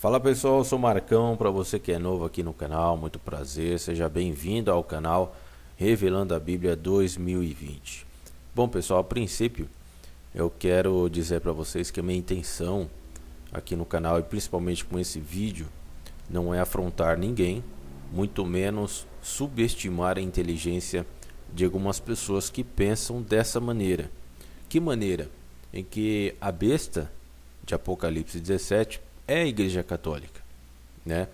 Fala pessoal, eu sou Marcão, para você que é novo aqui no canal, muito prazer, seja bem-vindo ao canal Revelando a Bíblia 2020. Bom pessoal, a princípio eu quero dizer para vocês que a minha intenção aqui no canal e principalmente com esse vídeo não é afrontar ninguém, muito menos subestimar a inteligência de algumas pessoas que pensam dessa maneira. Que maneira? Em que a besta de Apocalipse 17 é a Igreja Católica, né?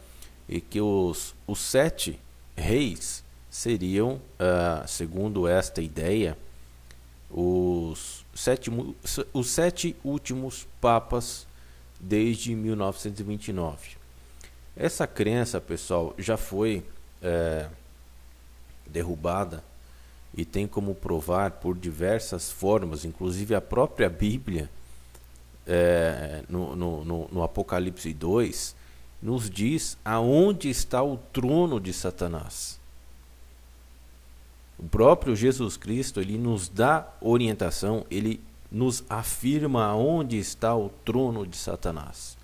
E que os, os sete reis seriam, uh, segundo esta ideia, os sete, os sete últimos papas desde 1929. Essa crença, pessoal, já foi é, derrubada e tem como provar por diversas formas, inclusive a própria Bíblia é, no, no, no, no Apocalipse 2, nos diz aonde está o trono de Satanás. O próprio Jesus Cristo, ele nos dá orientação, ele nos afirma onde está o trono de Satanás.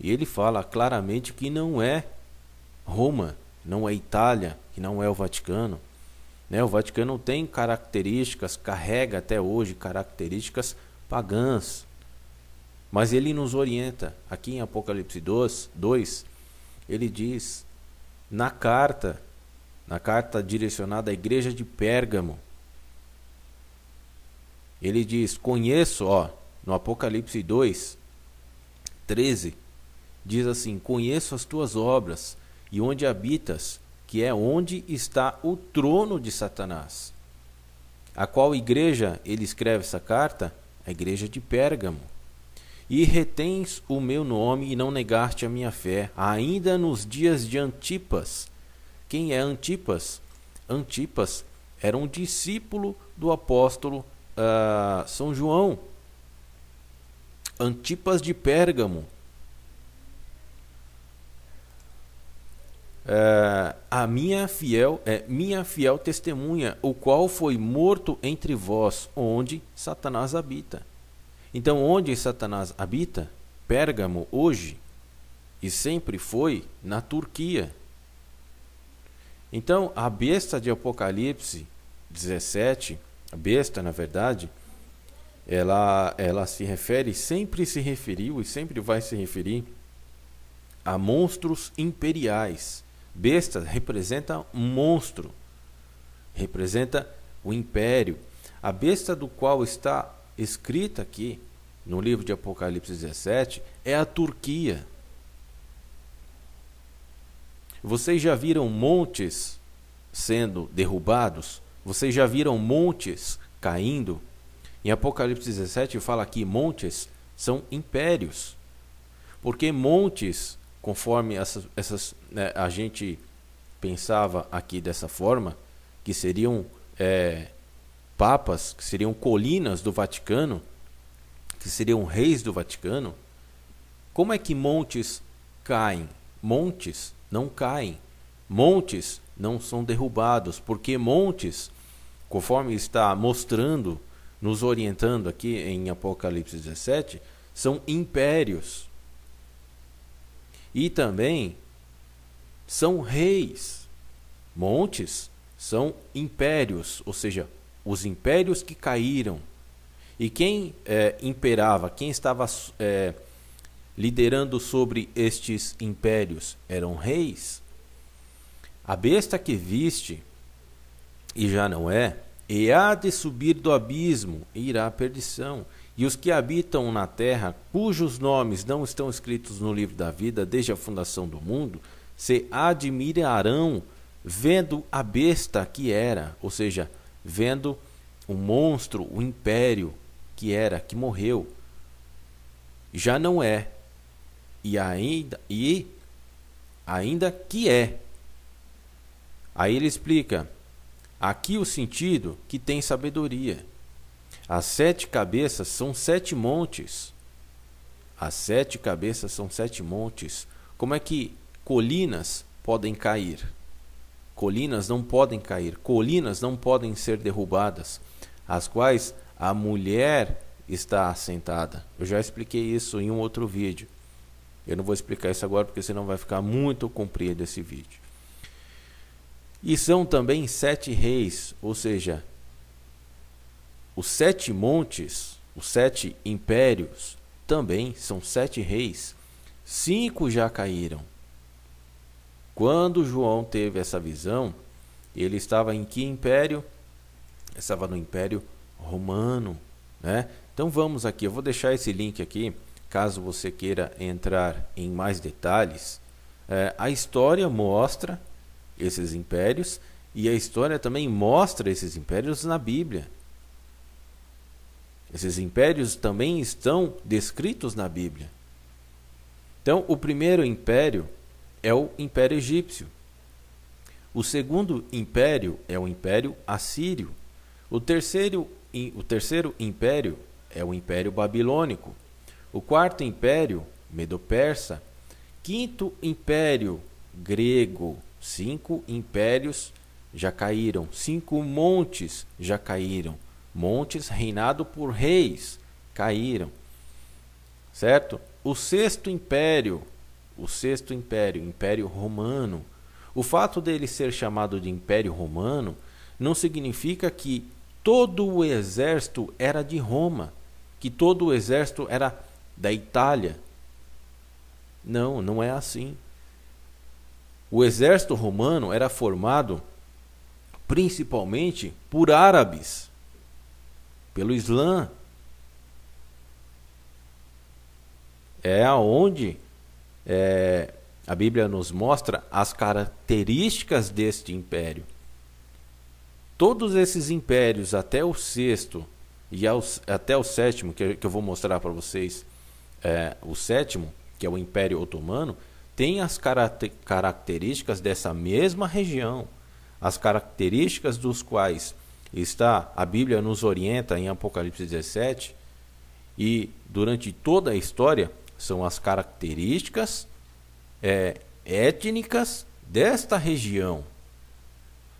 E ele fala claramente que não é Roma, não é Itália, que não é o Vaticano. Né? O Vaticano tem características, carrega até hoje características pagãs. Mas ele nos orienta. Aqui em Apocalipse 2, 2 ele diz na carta, na carta direcionada à igreja de Pérgamo, ele diz: Conheço, ó, no Apocalipse 2, 13, diz assim: Conheço as tuas obras e onde habitas, que é onde está o trono de Satanás. A qual igreja ele escreve essa carta? A igreja de Pérgamo e retens o meu nome e não negaste a minha fé, ainda nos dias de Antipas. Quem é Antipas? Antipas era um discípulo do apóstolo uh, São João. Antipas de Pérgamo. Uh, a minha fiel é minha fiel testemunha, o qual foi morto entre vós, onde Satanás habita. Então, onde Satanás habita, Pérgamo hoje e sempre foi na Turquia. Então, a besta de Apocalipse 17, a besta, na verdade, ela, ela se refere, sempre se referiu e sempre vai se referir a monstros imperiais. Besta representa um monstro, representa o império. A besta do qual está escrita aqui no livro de Apocalipse 17 é a Turquia. Vocês já viram montes sendo derrubados? Vocês já viram montes caindo? Em Apocalipse 17 fala aqui montes são impérios. Porque montes, conforme essas, essas né, a gente pensava aqui dessa forma, que seriam é, papas, que seriam colinas do Vaticano, que seriam reis do Vaticano, como é que montes caem? Montes não caem. Montes não são derrubados, porque montes, conforme está mostrando, nos orientando aqui em Apocalipse 17, são impérios. E também são reis. Montes são impérios, ou seja, os impérios que caíram e quem é, imperava, quem estava é, liderando sobre estes impérios eram reis. A besta que viste, e já não é, e há de subir do abismo e irá à perdição. E os que habitam na terra, cujos nomes não estão escritos no livro da vida desde a fundação do mundo, se admirarão vendo a besta que era, ou seja, vendo o monstro, o império que era, que morreu, já não é e ainda e ainda que é. Aí ele explica: aqui o sentido que tem sabedoria. As sete cabeças são sete montes. As sete cabeças são sete montes. Como é que colinas podem cair? Colinas não podem cair, colinas não podem ser derrubadas, as quais a mulher está assentada. Eu já expliquei isso em um outro vídeo. Eu não vou explicar isso agora porque senão vai ficar muito comprido esse vídeo. E são também sete reis, ou seja, os sete montes, os sete impérios, também são sete reis. Cinco já caíram, quando João teve essa visão, ele estava em que império? Ele estava no Império Romano, né? Então vamos aqui, eu vou deixar esse link aqui, caso você queira entrar em mais detalhes. É, a história mostra esses impérios e a história também mostra esses impérios na Bíblia. Esses impérios também estão descritos na Bíblia. Então, o primeiro império é o Império Egípcio. O segundo império é o Império Assírio. O terceiro, o terceiro império é o Império Babilônico. O quarto império, Medo-Persa. Quinto império, grego. Cinco impérios já caíram. Cinco montes já caíram. Montes reinado por reis caíram. Certo? O sexto império o Sexto Império, o Império Romano. O fato dele ser chamado de Império Romano não significa que todo o exército era de Roma, que todo o exército era da Itália. Não, não é assim. O exército romano era formado principalmente por árabes, pelo Islã. É aonde é, a Bíblia nos mostra as características deste império. Todos esses impérios, até o sexto e até o sétimo, que, que eu vou mostrar para vocês, é, o sétimo, que é o Império Otomano, tem as características dessa mesma região, as características dos quais está a Bíblia nos orienta em Apocalipse 17 e durante toda a história são as características é, étnicas desta região.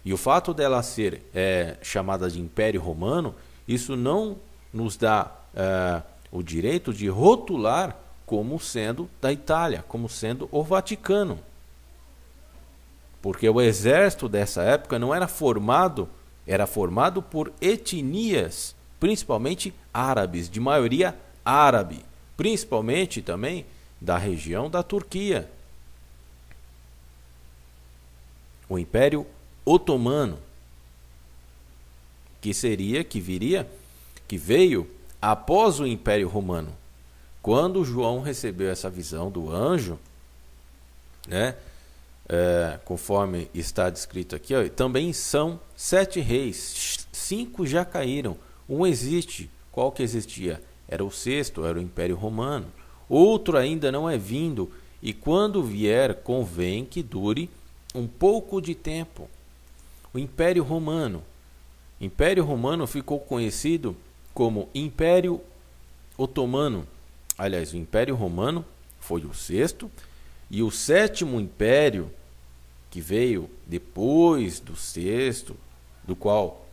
E o fato dela ser é, chamada de Império Romano, isso não nos dá é, o direito de rotular como sendo da Itália, como sendo o Vaticano. Porque o exército dessa época não era formado, era formado por etnias, principalmente árabes, de maioria árabe principalmente também da região da Turquia. O Império Otomano, que seria, que viria, que veio após o Império Romano. Quando João recebeu essa visão do anjo, né? É, conforme está descrito aqui, ó, também são sete reis, cinco já caíram, um existe, qual que existia? Era o sexto, era o Império Romano. Outro ainda não é vindo, e quando vier, convém que dure um pouco de tempo. O Império Romano. O Império Romano ficou conhecido como Império Otomano. Aliás, o Império Romano foi o sexto, e o sétimo império, que veio depois do sexto, do qual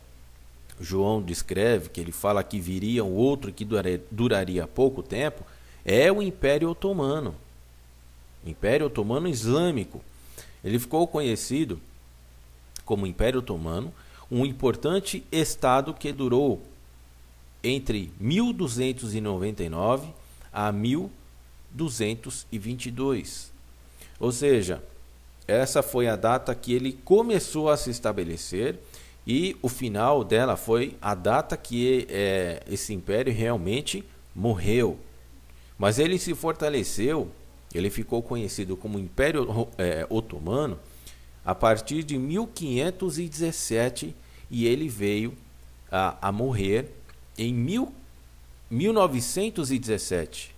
João descreve, que ele fala que viria um outro que duraria, pouco tempo, é o Império Otomano. Império Otomano Islâmico. Ele ficou conhecido como Império Otomano, um importante estado que durou entre 1299 a 1222. Ou seja, essa foi a data que ele começou a se estabelecer e o final dela foi a data que é, esse império realmente morreu. Mas ele se fortaleceu, ele ficou conhecido como Império é, Otomano a partir de 1517 e ele veio a, a morrer em mil, 1917.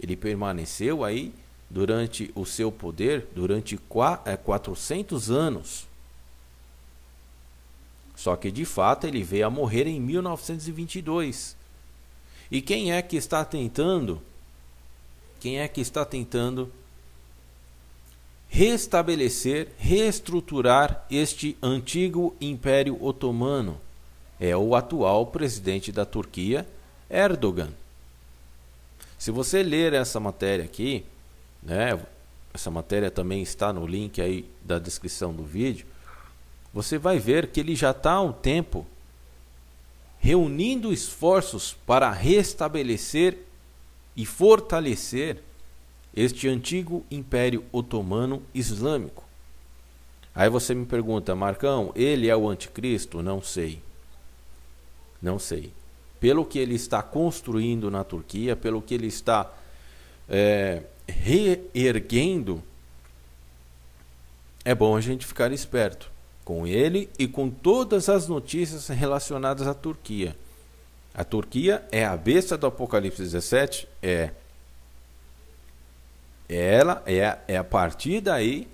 Ele permaneceu aí durante o seu poder durante 400 é, anos. Só que de fato ele veio a morrer em 1922. E quem é que está tentando? Quem é que está tentando restabelecer, reestruturar este antigo Império Otomano? É o atual presidente da Turquia, Erdogan. Se você ler essa matéria aqui, né, essa matéria também está no link aí da descrição do vídeo você vai ver que ele já está há um tempo reunindo esforços para restabelecer e fortalecer este antigo Império Otomano Islâmico. Aí você me pergunta, Marcão, ele é o anticristo? Não sei. Não sei. Pelo que ele está construindo na Turquia, pelo que ele está é, reerguendo, é bom a gente ficar esperto com ele e com todas as notícias relacionadas à Turquia. A Turquia é a besta do Apocalipse 17? É, é. Ela é, é a partir daí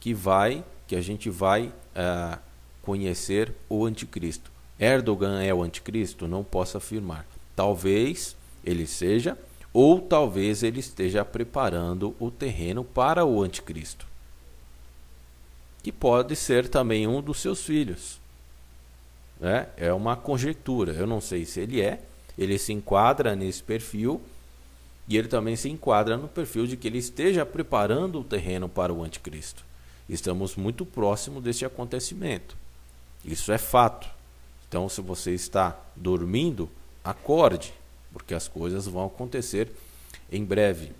que vai que a gente vai uh, conhecer o anticristo. Erdogan é o anticristo? Não posso afirmar. Talvez ele seja, ou talvez ele esteja preparando o terreno para o anticristo que pode ser também um dos seus filhos. Né? É uma conjectura, eu não sei se ele é, ele se enquadra nesse perfil e ele também se enquadra no perfil de que ele esteja preparando o terreno para o anticristo. Estamos muito próximo deste acontecimento. Isso é fato. Então, se você está dormindo, acorde, porque as coisas vão acontecer em breve,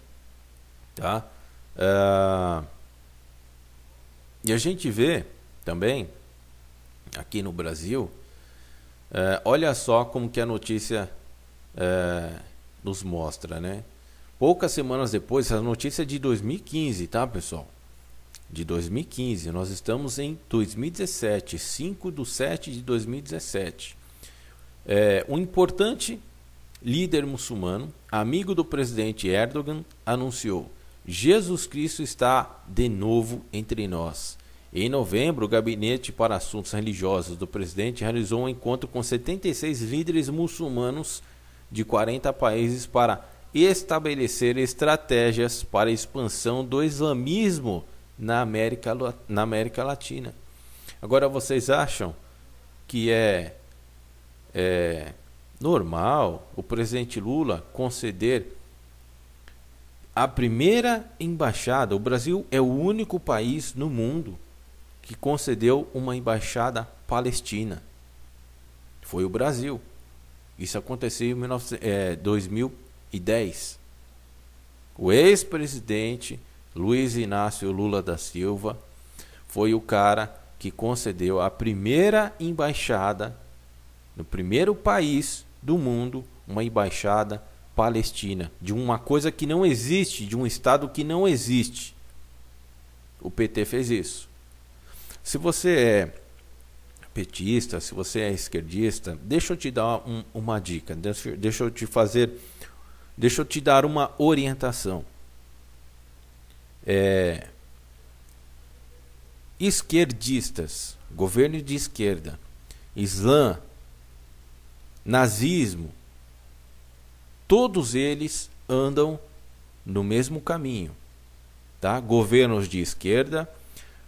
tá? Uh, e a gente vê também, aqui no Brasil, é, olha só como que a notícia é, nos mostra, né? Poucas semanas depois, a notícia é de 2015, tá, pessoal? De 2015, nós estamos em 2017, 5 de 7 de 2017. É, um importante líder muçulmano, amigo do presidente Erdogan, anunciou Jesus Cristo está de novo entre nós. Em novembro, o Gabinete para Assuntos Religiosos do presidente realizou um encontro com 76 líderes muçulmanos de 40 países para estabelecer estratégias para a expansão do islamismo na América, na América Latina. Agora, vocês acham que é, é normal o presidente Lula conceder a primeira embaixada. O Brasil é o único país no mundo que concedeu uma embaixada palestina. Foi o Brasil. Isso aconteceu em 19, é, 2010. O ex-presidente Luiz Inácio Lula da Silva foi o cara que concedeu a primeira embaixada no primeiro país do mundo, uma embaixada Palestina, de uma coisa que não existe, de um Estado que não existe. O PT fez isso. Se você é petista, se você é esquerdista, deixa eu te dar um, uma dica, deixa, deixa eu te fazer, deixa eu te dar uma orientação. É, esquerdistas, governo de esquerda, Islã, nazismo, todos eles andam no mesmo caminho. Tá? Governos de esquerda,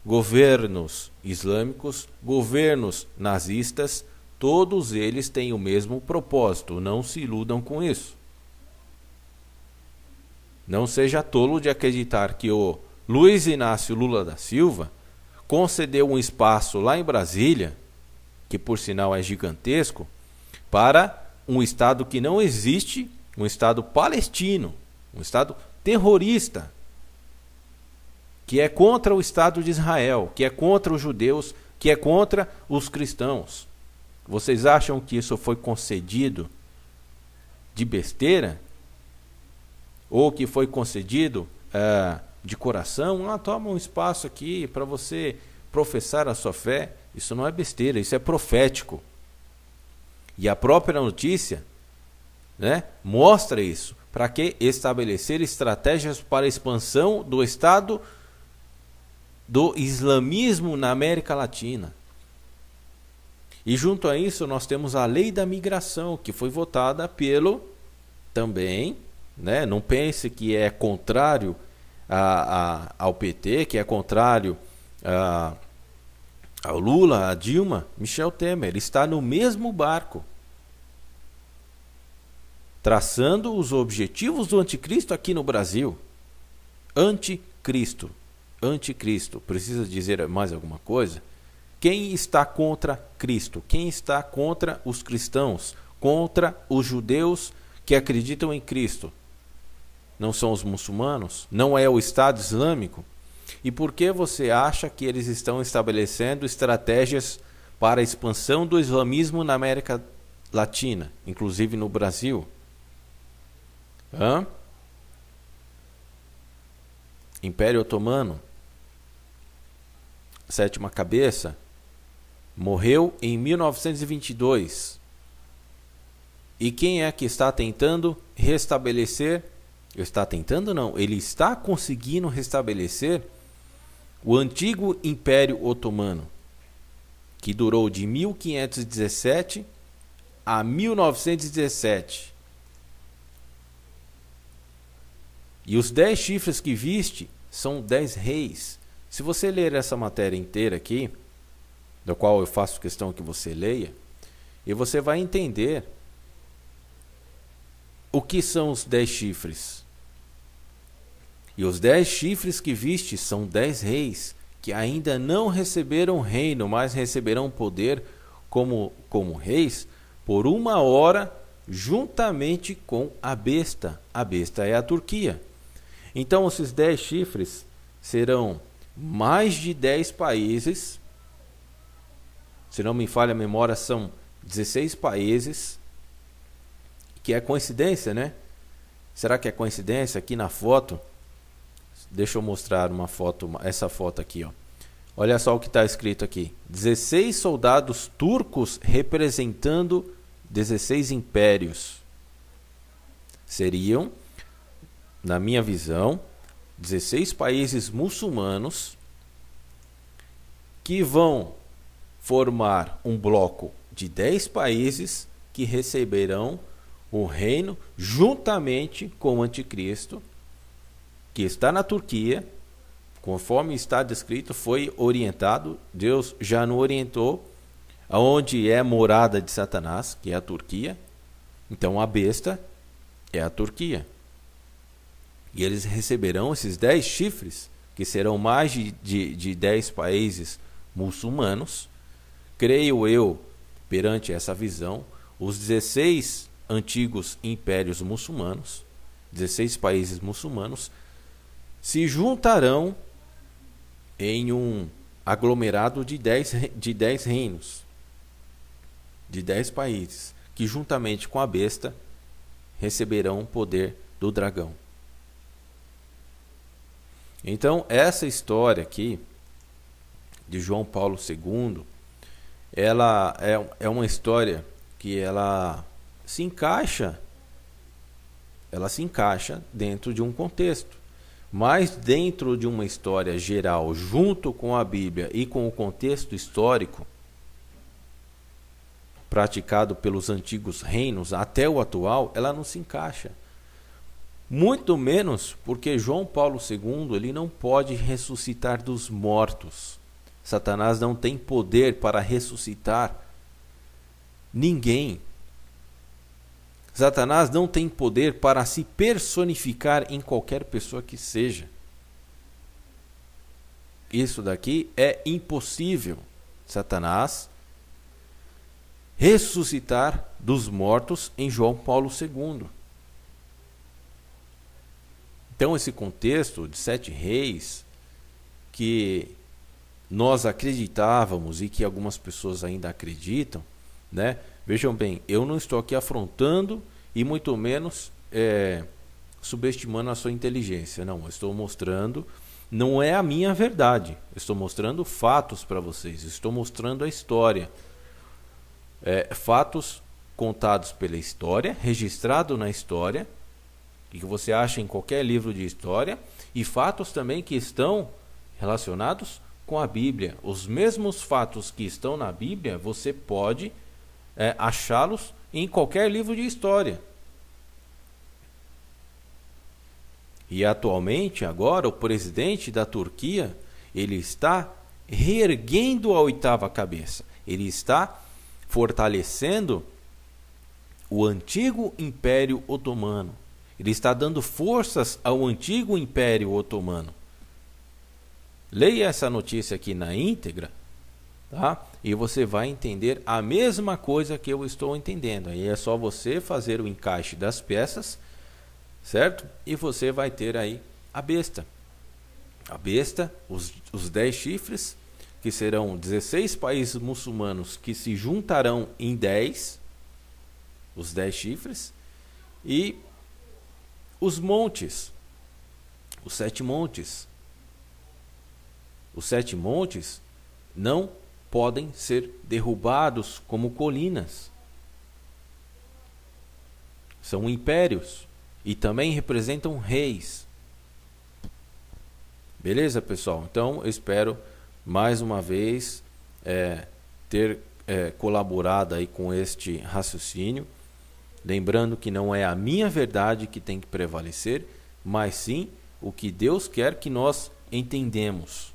governos islâmicos, governos nazistas, todos eles têm o mesmo propósito, não se iludam com isso. Não seja tolo de acreditar que o Luiz Inácio Lula da Silva concedeu um espaço lá em Brasília, que por sinal é gigantesco, para um Estado que não existe um Estado palestino, um Estado terrorista, que é contra o Estado de Israel, que é contra os judeus, que é contra os cristãos. Vocês acham que isso foi concedido de besteira? Ou que foi concedido uh, de coração? Ah, toma um espaço aqui para você professar a sua fé. Isso não é besteira, isso é profético. E a própria notícia né? Mostra isso. Para que estabelecer estratégias para a expansão do Estado do islamismo na América Latina. E junto a isso nós temos a lei da migração, que foi votada pelo também, né? não pense que é contrário a, a, ao PT, que é contrário a, ao Lula, a Dilma, Michel Temer, está no mesmo barco traçando os objetivos do anticristo aqui no Brasil. Anticristo. Anticristo. Precisa dizer mais alguma coisa? Quem está contra Cristo? Quem está contra os cristãos? Contra os judeus que acreditam em Cristo? Não são os muçulmanos? Não é o Estado Islâmico? E por que você acha que eles estão estabelecendo estratégias para a expansão do islamismo na América Latina, inclusive no Brasil? Hã? Império Otomano, sétima cabeça, morreu em 1922. E quem é que está tentando restabelecer? Está tentando não, ele está conseguindo restabelecer o antigo Império Otomano, que durou de 1517 a 1917. E os dez chifres que viste são dez reis. Se você ler essa matéria inteira aqui, da qual eu faço questão que você leia, e você vai entender o que são os dez chifres. E os dez chifres que viste são dez reis, que ainda não receberam reino, mas receberão poder como, como reis por uma hora, juntamente com a besta. A besta é a Turquia. Então, esses 10 chifres serão mais de 10 países. Se não me falha a memória, são 16 países. Que é coincidência, né? Será que é coincidência aqui na foto? Deixa eu mostrar uma foto, essa foto aqui, ó. Olha só o que está escrito aqui: 16 soldados turcos representando 16 impérios. Seriam na minha visão, 16 países muçulmanos que vão formar um bloco de 10 países que receberão o reino juntamente com o anticristo que está na Turquia, conforme está descrito, foi orientado, Deus já não orientou aonde é morada de Satanás, que é a Turquia. Então a besta é a Turquia. E eles receberão esses dez chifres, que serão mais de, de, de dez países muçulmanos. Creio eu, perante essa visão, os 16 antigos impérios muçulmanos, 16 países muçulmanos, se juntarão em um aglomerado de 10, de 10 reinos, de 10 países, que juntamente com a besta receberão o poder do dragão. Então, essa história aqui de João Paulo II, ela é, é uma história que ela se encaixa ela se encaixa dentro de um contexto. Mas dentro de uma história geral, junto com a Bíblia e com o contexto histórico praticado pelos antigos reinos até o atual, ela não se encaixa. Muito menos porque João Paulo II ele não pode ressuscitar dos mortos. Satanás não tem poder para ressuscitar ninguém. Satanás não tem poder para se personificar em qualquer pessoa que seja. Isso daqui é impossível. Satanás ressuscitar dos mortos em João Paulo II. Então, esse contexto de sete reis que nós acreditávamos e que algumas pessoas ainda acreditam, né? Vejam bem, eu não estou aqui afrontando e muito menos é, subestimando a sua inteligência. Não, eu estou mostrando, não é a minha verdade. Eu estou mostrando fatos para vocês, estou mostrando a história. É, fatos contados pela história, registrado na história, e que você acha em qualquer livro de história, e fatos também que estão relacionados com a Bíblia. Os mesmos fatos que estão na Bíblia, você pode é, achá-los em qualquer livro de história. E atualmente, agora, o presidente da Turquia, ele está reerguendo a oitava cabeça. Ele está fortalecendo o antigo Império Otomano. Ele está dando forças ao antigo Império Otomano. Leia essa notícia aqui na íntegra, tá? E você vai entender a mesma coisa que eu estou entendendo. Aí é só você fazer o encaixe das peças, certo? E você vai ter aí a besta. A besta, os, os 10 chifres, que serão 16 países muçulmanos que se juntarão em 10, os 10 chifres, e os montes, os sete montes, os sete montes não podem ser derrubados como colinas. São impérios e também representam reis. Beleza, pessoal? Então, eu espero mais uma vez é, ter é, colaborado aí com este raciocínio. Lembrando que não é a minha verdade que tem que prevalecer, mas sim o que Deus quer que nós entendemos.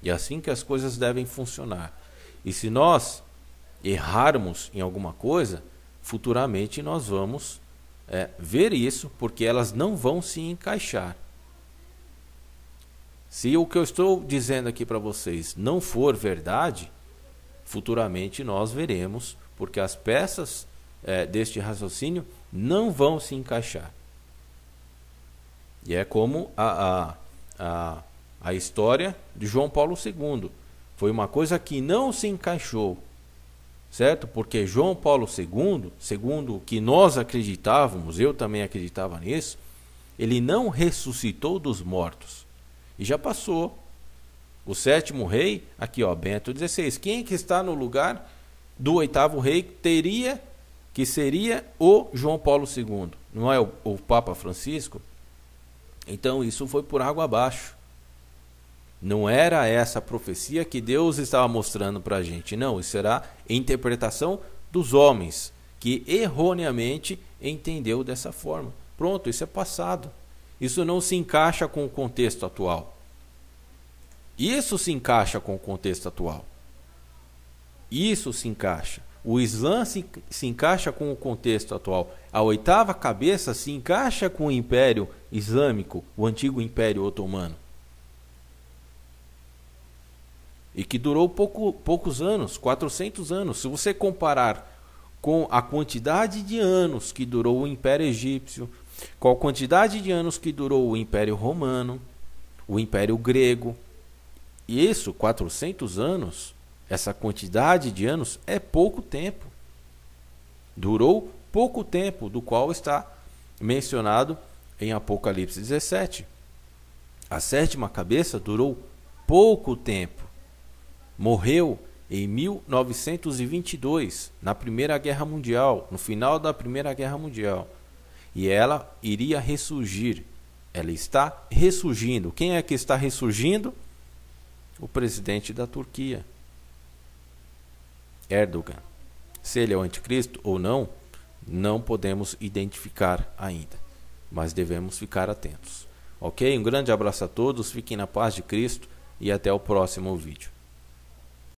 E é assim que as coisas devem funcionar. E se nós errarmos em alguma coisa, futuramente nós vamos é, ver isso, porque elas não vão se encaixar. Se o que eu estou dizendo aqui para vocês não for verdade, futuramente nós veremos, porque as peças é, deste raciocínio não vão se encaixar. E é como a, a, a, a história de João Paulo II. Foi uma coisa que não se encaixou, certo? Porque João Paulo II, segundo o que nós acreditávamos, eu também acreditava nisso, ele não ressuscitou dos mortos. E já passou. O sétimo rei, aqui ó, Bento XVI. Quem é que está no lugar do oitavo rei teria que seria o João Paulo II, não é o, o Papa Francisco, então isso foi por água abaixo. Não era essa profecia que Deus estava mostrando para a gente, não. Isso será interpretação dos homens que erroneamente entendeu dessa forma. Pronto, isso é passado. Isso não se encaixa com o contexto atual. Isso se encaixa com o contexto atual. Isso se encaixa. O Islã se, se encaixa com o contexto atual. A oitava cabeça se encaixa com o Império Islâmico, o antigo Império Otomano. E que durou pouco, poucos anos 400 anos. Se você comparar com a quantidade de anos que durou o Império Egípcio, com a quantidade de anos que durou o Império Romano, o Império Grego. E isso, 400 anos, essa quantidade de anos é pouco tempo. Durou pouco tempo, do qual está mencionado em Apocalipse 17. A sétima cabeça durou pouco tempo. Morreu em 1922, na Primeira Guerra Mundial, no final da Primeira Guerra Mundial. E ela iria ressurgir. Ela está ressurgindo. Quem é que está ressurgindo? O presidente da Turquia. Erdogan. Se ele é o anticristo ou não, não podemos identificar ainda, mas devemos ficar atentos. Ok? Um grande abraço a todos, fiquem na paz de Cristo e até o próximo vídeo.